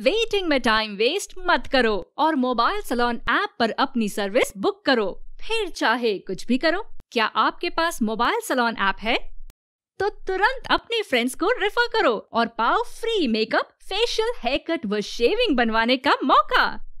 waiting में time waste मत करो और मोबाइल सलोन ऐप पर अपनी सर्विस बुक करो फिर चाहे कुछ भी करो क्या आपके पास मोबाइल सलोन ऐप है तो तुरंत अपने फ्रेंड्स को रेफर करो और पाओ free makeup facial haircut व शेविंग बनवाने का मौका